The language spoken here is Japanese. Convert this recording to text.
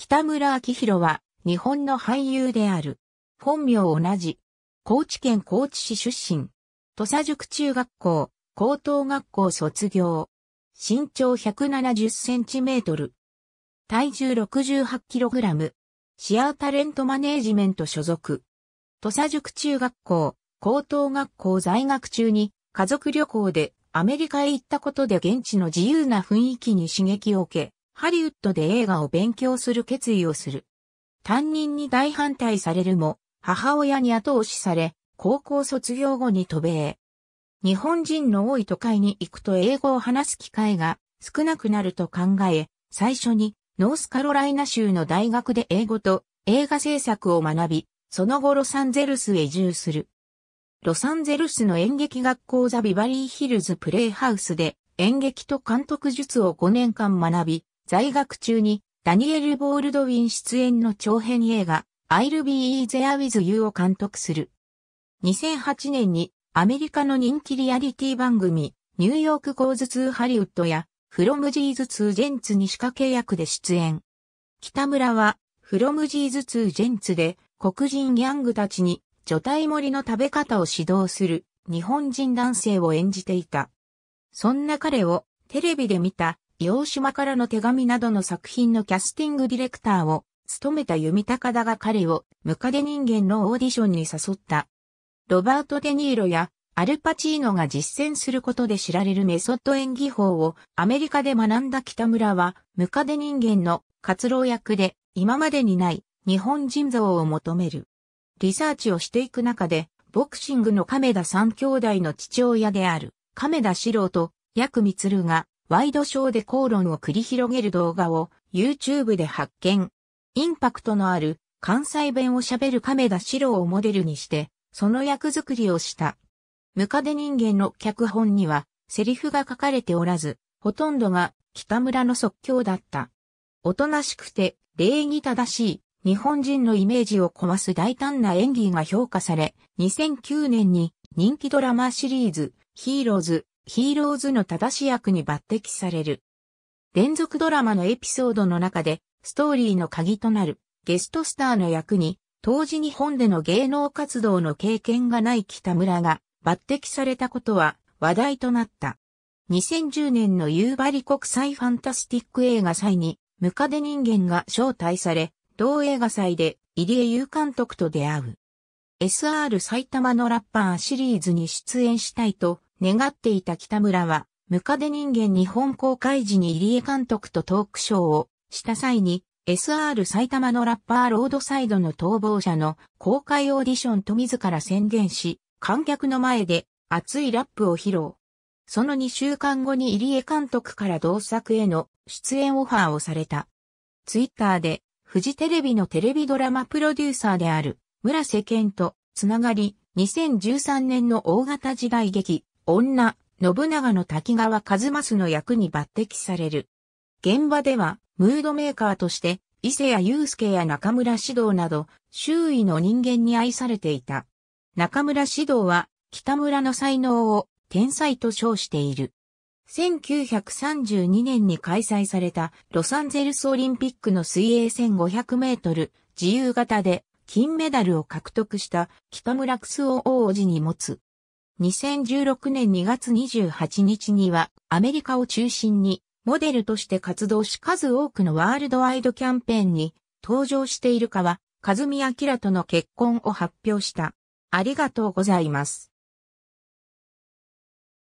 北村明宏は日本の俳優である。本名同じ。高知県高知市出身。土佐塾中学校、高等学校卒業。身長170センチメートル。体重68キログラム。シアータレントマネージメント所属。土佐塾中学校、高等学校在学中に家族旅行でアメリカへ行ったことで現地の自由な雰囲気に刺激を受け、ハリウッドで映画を勉強する決意をする。担任に大反対されるも、母親に後押しされ、高校卒業後に渡米。日本人の多い都会に行くと英語を話す機会が少なくなると考え、最初にノースカロライナ州の大学で英語と映画制作を学び、その後ロサンゼルスへ移住する。ロサンゼルスの演劇学校ザ・ビバリーヒルズ・プレイハウスで演劇と監督術を5年間学び、在学中にダニエル・ボールドウィン出演の長編映画 I'll be there with you を監督する。2008年にアメリカの人気リアリティ番組ニューヨークゴーズツー・ハリウッドやフロムジーズツー・ジェンツに仕掛け役で出演。北村はフロムジーズツー・ジェンツで黒人ギャングたちに除体盛りの食べ方を指導する日本人男性を演じていた。そんな彼をテレビで見た洋島からの手紙などの作品のキャスティングディレクターを務めた弓高田が彼をムカデ人間のオーディションに誘った。ロバート・デ・ニーロやアルパチーノが実践することで知られるメソッド演技法をアメリカで学んだ北村は、ムカデ人間の活動役で今までにない日本人像を求める。リサーチをしていく中で、ボクシングの亀田三兄弟の父親である亀田四郎と約光がワイドショーで口論を繰り広げる動画を YouTube で発見。インパクトのある関西弁を喋る亀田史郎をモデルにして、その役作りをした。ムカデ人間の脚本には、セリフが書かれておらず、ほとんどが北村の即興だった。おとなしくて、礼儀正しい、日本人のイメージを壊す大胆な演技が評価され、2009年に人気ドラマシリーズ、ヒーローズ、ヒーローズの正し役に抜擢される。連続ドラマのエピソードの中で、ストーリーの鍵となるゲストスターの役に、当時日本での芸能活動の経験がない北村が抜擢されたことは話題となった。2010年の夕張国際ファンタスティック映画祭に、ムカデ人間が招待され、同映画祭で入江優監督と出会う。SR 埼玉のラッパーシリーズに出演したいと願っていた北村は、ムカデ人間日本公開時に入江監督とトークショーをした際に、SR 埼玉のラッパーロードサイドの逃亡者の公開オーディションと自ら宣言し、観客の前で熱いラップを披露。その2週間後に入江監督から同作への出演オファーをされた。ツイッターで、フジテレビのテレビドラマプロデューサーである村瀬健とつながり、2013年の大型時代劇、女、信長の滝川和正の役に抜擢される。現場では、ムードメーカーとして、伊勢谷祐介や中村指導など、周囲の人間に愛されていた。中村指導は、北村の才能を、天才と称している。1932年に開催されたロサンゼルスオリンピックの水泳1500メートル自由形で金メダルを獲得した北村楠雄王子に持つ2016年2月28日にはアメリカを中心にモデルとして活動し数多くのワールドワイドキャンペーンに登場しているかは、和美明との結婚を発表した。ありがとうございます。